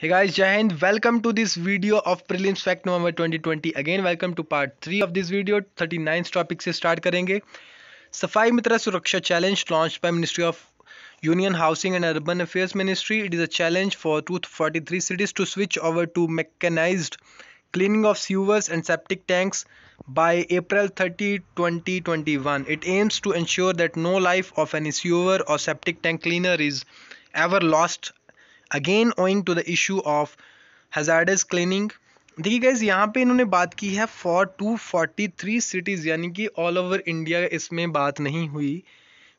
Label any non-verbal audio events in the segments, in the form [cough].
Hey guys, Jai Hind. Welcome to this video of Prelims Fact November 2020. Again, welcome to part 3 of this video. 39th topic से start करेंगे "Safai Mitra Suraksha Challenge" launched by Ministry of Union Housing and Urban Affairs Ministry. It is a challenge for 243 cities to switch over to mechanized cleaning of sewers and septic tanks by April 30, 2021. It aims to ensure that no life of any sewer or septic tank cleaner is ever lost again owing to the issue of hazardous cleaning देखिए guys यहाँ पे इन्होंने बात की है for two forty three cities यानी कि all over India इसमें बात नहीं हुई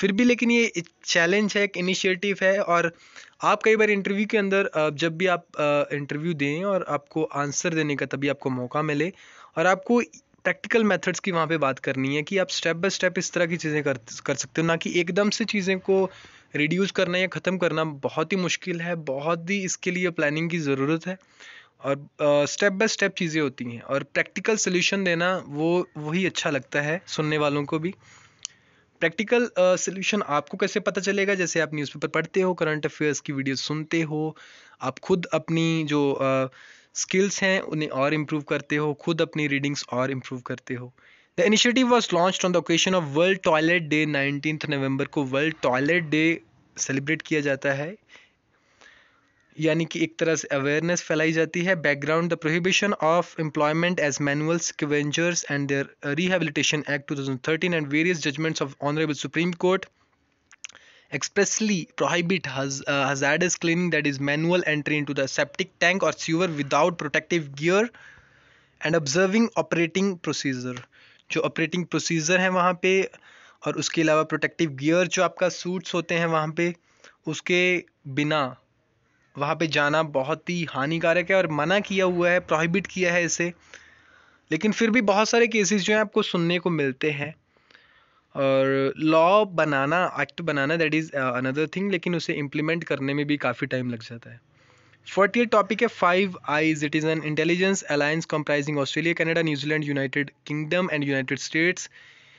फिर भी लेकिन ये चैलेंज है एक इनिशिएटिव है और आप कई बार इंटरव्यू के अंदर जब भी आप इंटरव्यू दें और आपको आंसर देने का तभी आपको मौका मिले और आपको प्रैक्टिकल मेथड्स की वहाँ पे बात करनी है कि आप स्टेप बाय स्टेप इस तरह की चीज़ें कर कर सकते हो ना कि एकदम से चीज़ें को रिड्यूस करना या ख़त्म करना बहुत ही मुश्किल है बहुत ही इसके लिए प्लानिंग की ज़रूरत है और स्टेप बाय स्टेप चीज़ें होती हैं और प्रैक्टिकल सोल्यूशन देना वो वही अच्छा लगता है सुनने वालों को भी प्रैक्टिकल सोल्यूशन uh, आपको कैसे पता चलेगा जैसे आप न्यूज़पेपर पढ़ते हो करंट अफेयर्स की वीडियो सुनते हो आप खुद अपनी जो स्किल्स uh, हैं उन्हें और इम्प्रूव करते हो खुद अपनी रीडिंग्स और इम्प्रूव करते हो The initiative was launched on the occasion of World Toilet Day 19th नवंबर को वर्ल्ड टॉयलेट डे सेलिब्रेट किया जाता है यानी कि एक तरह से अवेयरनेस फैलाई जाती है background the prohibition of employment as manual scavengers and their rehabilitation act 2013 and various judgments of honourable supreme court expressly prohibit uh, hazardous cleaning that is manual entry into the septic tank or sewer without protective gear and observing operating procedure जो operating procedure है वहाँ पे और उसके अलावा protective gear जो आपका suits होते हैं वहाँ पे उसके बिना वहाँ पे जाना बहुत ही हानिकारक है और मना किया हुआ है प्रोहिबिट किया है इसे लेकिन फिर भी बहुत सारे केसेस जो हैं आपको सुनने को मिलते हैं और लॉ बनाना एक्ट बनाना दैट इज़ अनदर थिंग लेकिन उसे इम्प्लीमेंट करने में भी काफ़ी टाइम लग जाता है 40th topic is Five Eyes. It is an intelligence alliance comprising Australia, Canada, New Zealand, United Kingdom, and United States.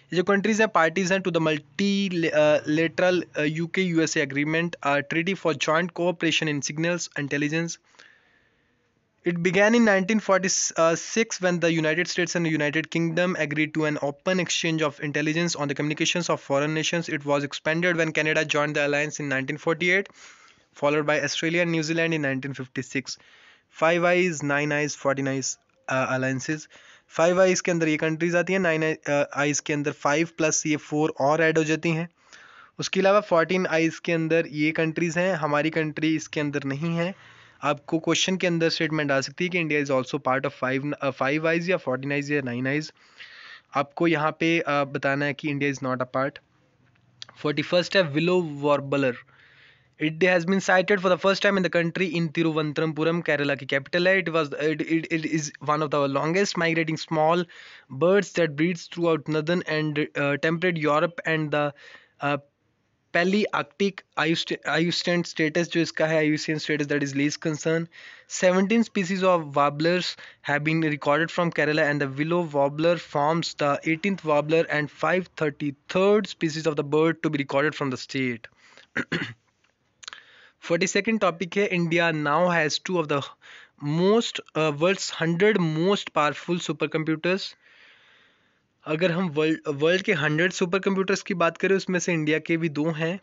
The countries are partisan to the multilateral uh, UK uh, USA agreement, a treaty for joint cooperation in signals intelligence. It began in 1946 when the United States and the United Kingdom agreed to an open exchange of intelligence on the communications of foreign nations. It was expanded when Canada joined the alliance in 1948. followed by Australia and New Zealand in 1956 five eyes nine eyes fourteen eyes alliances five eyes के अंदर ये countries आती हैं nine eyes uh, के अंदर five plus ये four और add हो जाती हैं उसके अलावा फोर्टीन आईज के अंदर ये कंट्रीज़ हैं हमारी कंट्री इसके अंदर नहीं है आपको क्वेश्चन के अंदर स्टेटमेंट आ सकती है कि India is also part of five five eyes या फोर्टीन आइज या नाइन आइज आपको यहाँ पे uh, बताना है कि India is not a part forty first है willow warbler It has been sighted for the first time in the country in Thiruvantrampuram, Kerala, ki capital. It was it, it is one of the longest migrating small birds that breeds throughout northern and uh, temperate Europe and the uh, Paleoarctic IUCN status, which is the IUCN status that is least concern. 17 species of warblers have been recorded from Kerala, and the willow warbler forms the 18th warbler and 533rd species of the bird to be recorded from the state. [clears throat] Forty second topic है India now has two of the most world's hundred most powerful super computers अगर हम world world के hundred super computers की बात करें उसमें से India के भी दो हैं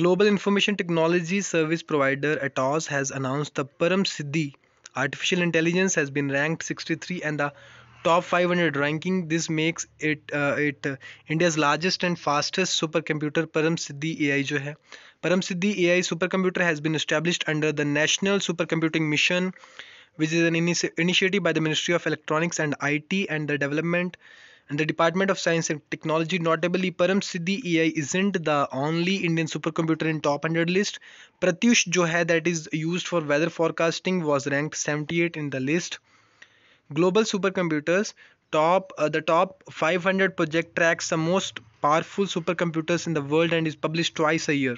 global information technology service provider Atos has announce the Param Siddhi artificial intelligence has been ranked sixty three and the top 500 ranking. This makes it uh, it uh, India's largest and fastest supercomputer Param Siddhi AI Jo hai Param Siddhi AI supercomputer has been established under the National Supercomputing Mission, which is an initi initiative by the Ministry of Electronics and IT and the Development and the Department of Science and Technology. Notably, Param Siddhi AI isn't the only Indian supercomputer in top 100 list. Pratyush Jo hai that is used for weather forecasting was ranked 78 in the list global supercomputers top uh, the top 500 project tracks the most powerful supercomputers in the world and is published twice a year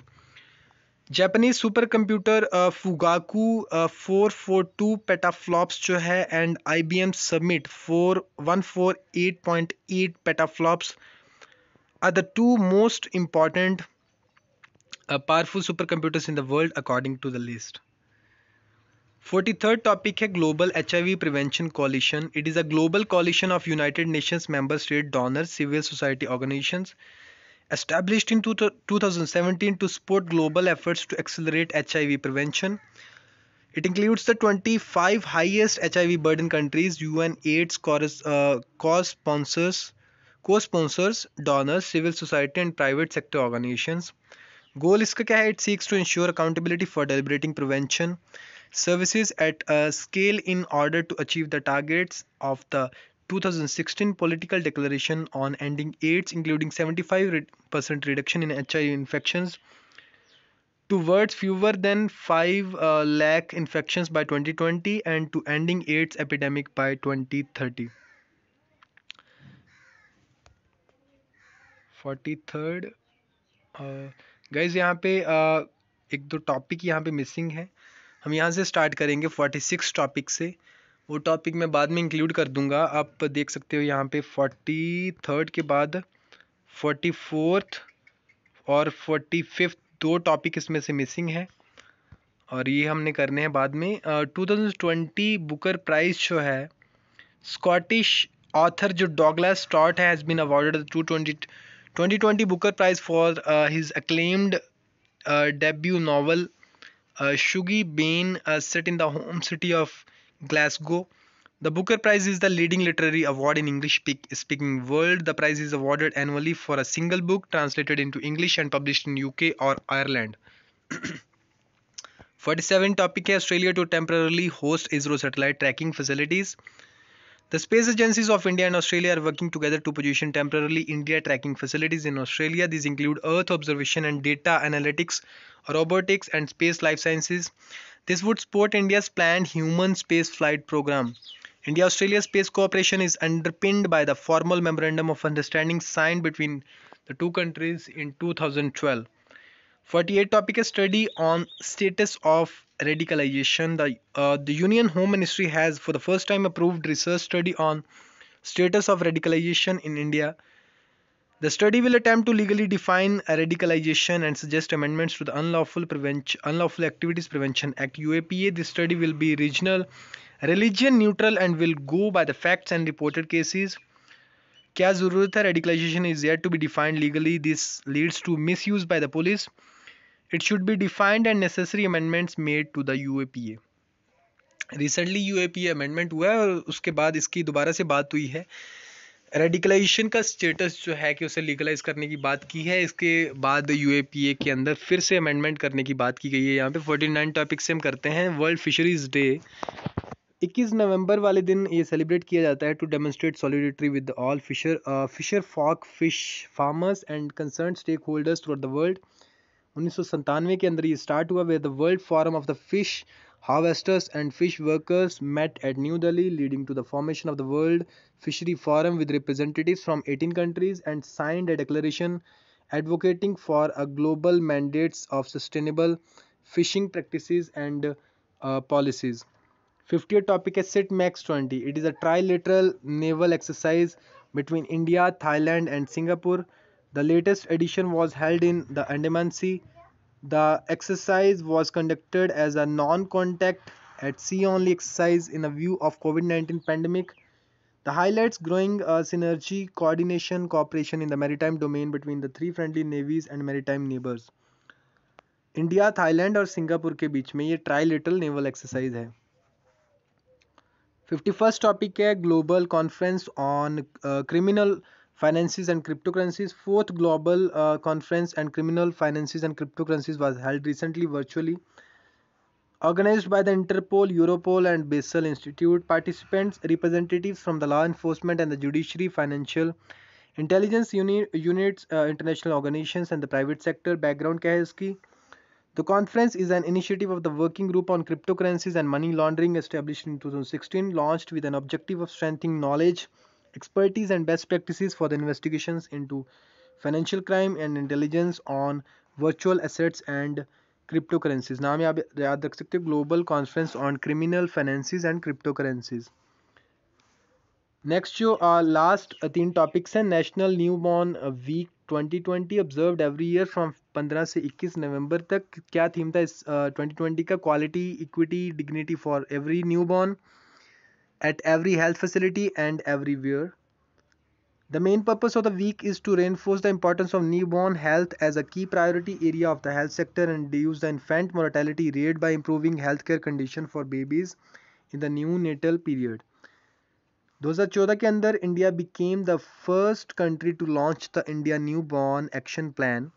japanese supercomputer uh, fugaku uh, 442 petaflops jo hai and ibm summit 4148.8 petaflops are the two most important uh, powerful supercomputers in the world according to the list 43rd topic is Global HIV Prevention Coalition. It is a global coalition of United Nations member state donors, civil society organizations, established in 2017 to support global efforts to accelerate HIV prevention. It includes the 25 highest HIV burden countries, UNAIDS uh, co-sponsors, co-sponsors, donors, civil society and private sector organizations. Goal is क्या है? It seeks to ensure accountability for deliberating prevention, services at a scale in order to achieve the targets of the 2016 political declaration on ending AIDS, including 75% reduction in HIV infections, towards fewer than 5 uh, lakh infections by 2020 and to ending AIDS epidemic by 2030. 43rd uh, guys यहाँ पे uh, एक दो topic यहाँ पे missing है हम यहाँ से स्टार्ट करेंगे फोर्टी सिक्स टॉपिक से वो टॉपिक मैं बाद में इंक्लूड कर दूंगा आप देख सकते हो यहाँ पे फोर्टी थर्ड के बाद फोर्टी फोर्थ और फोर्टी फिफ्थ दो टॉपिक इसमें से मिसिंग है और ये हमने करने हैं बाद में two thousand twenty Booker prize जो है स्कॉटिश ऑथर जो Douglas Stuart has been awarded to twenty twenty twenty Booker prize for his acclaimed debut novel Uh, Shugi Bain uh, set in the home city of Glasgow. The Booker Prize is the leading literary award in English speaking world. The prize is awarded annually for a single book translated into English and published in UK or Ireland. [clears throat] 47 topic Australia to temporarily host ISRO satellite tracking facilities. The space agencies of India and Australia are working together to position temporarily India tracking facilities in Australia. These include Earth observation and data analytics, robotics, and space life sciences. This would support India's planned human space flight program. India Australia space cooperation is underpinned by the formal memorandum of understanding signed between the two countries in 2012. 48 topic study on status of radicalization the uh, the union home ministry has for the first time approved research study on status of radicalization in india the study will attempt to legally define radicalization and suggest amendments to the unlawful prevention unlawful activities prevention act uapa this study will be regional religion neutral and will go by the facts and reported cases क्या ज़रूरत है radicalization is yet to be defined legally. This leads to misuse by the police. It should be defined and necessary amendments made to the UAPA. Recently UAPA amendment हुआ है और उसके बाद इसकी दोबारा से बात हुई है रेडिकलाइजेशन का स्टेटस जो है कि उसे लीगलाइज करने की बात की है इसके बाद ए के अंदर फिर से अमेंडमेंट करने की बात की गई है यहाँ पे 49 टॉपिक से हम करते हैं वर्ल्ड फिशरीज डे 21 नवंबर वाले दिन ये सेलिब्रेट किया जाता है to demonstrate solidarity with all fisher fisher folk fish farmers and concern stake holders through the world उन्नीस के अंदर ये स्टार्ट हुआ the World Forum of the Fish harvesters and fish workers met at New Delhi, leading to the formation of the World Fishery Forum with representatives from 18 countries and signed a declaration advocating for a global mandates of sustainable fishing practices and uh, policies. 50th topic is SIT Max 20. It is a trilateral naval exercise between India, Thailand, and Singapore. The latest edition was held in the Andaman Sea the exercise was conducted as a non-contact at sea only exercise in a view of COVID-19 pandemic. The highlights growing uh, synergy, coordination, cooperation in the maritime domain between the three friendly navies and maritime neighbors. India Thailand और Singapore के बीच में ये trilateral naval exercise है fifty first topic है global conference on criminal finances and cryptocurrencies fourth global uh, conference and criminal finances and cryptocurrencies was held recently virtually organized by the interpol europol and basel institute participants representatives from the law enforcement and the judiciary financial intelligence uni- units uh, international organizations and the private sector background kya the conference is an initiative of the Working Group on Cryptocurrencies and Money Laundering established in 2016, launched with an objective of strengthening knowledge expertise and best practices for the investigations into financial crime and intelligence on virtual assets and cryptocurrencies. Now, we have the global conference on criminal finances and cryptocurrencies. Next, show our last uh, theme topics and National Newborn uh, Week 2020 observed every year from 15 to November. What theme was 2020 uh, quality, equity, dignity for every newborn? at every health facility and everywhere. The main purpose of the week is to reinforce the importance of newborn health as a key priority area of the health sector and reduce the infant mortality rate by improving healthcare condition for babies in the neonatal period. 2014 के अंदर India became the first country to launch the India newborn action plan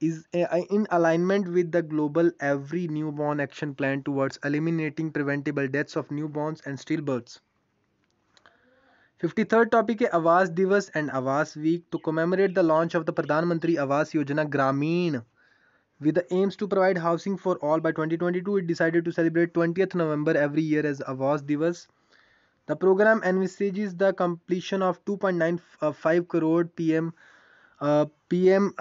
is in alignment with the global every newborn action plan towards eliminating preventable deaths of newborns and stillbirths 53rd topic है Awas and and Week to commemorate the launch of the the Pradhan Mantri Awas Yojana Gramin, With the aims to provide housing for all by 2022, it decided to celebrate 20th November every year as Avaz Divas. The program envisages the completion of 2.95 uh, crore PM uh, PMAY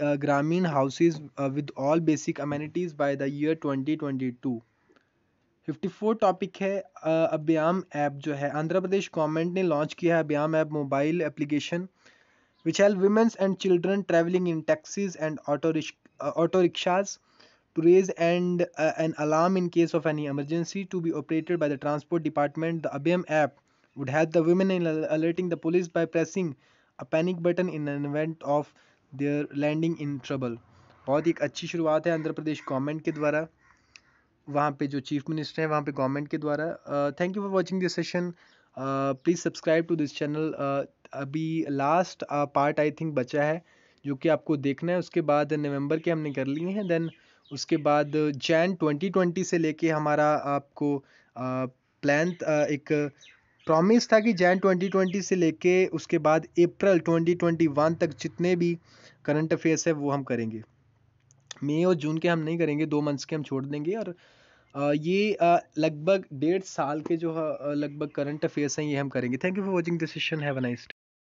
uh, uh, Gramin houses uh, with all basic amenities by the year 2022. 54 topic है Abhayam app जो है Andhra Pradesh government ने launch किया है Abhayam app mobile application which help womens and children travelling in taxis and auto to raise and an alarm in case of any emergency to be operated by the transport department the abm app would help the women in alerting the police by pressing a panic button in an event of their landing in trouble बहुत ही एक अच्छी शुरुआत है Andhra Pradesh government के द्वारा वहाँ पे जो चीफ मिनिस्टर हैं वहाँ पे गवर्नमेंट के द्वारा thank you for watching this session please subscribe to this channel अभी लास्ट पार्ट आई थिंक बचा है जो कि आपको देखना है उसके बाद नवंबर के हमने कर लिए हैं देन उसके बाद जैन 2020 से लेके हमारा आपको प्लान एक प्रॉमिस था कि जैन 2020 से लेके उसके बाद अप्रैल 2021 तक जितने भी करंट अफेयर्स है वो हम करेंगे मई और जून के हम नहीं करेंगे दो मंथ्स के हम छोड़ देंगे और ये लगभग डेढ़ साल के जो लगभग करंट अफेयर्स हैं ये हम करेंगे thank you for watching this session have a nice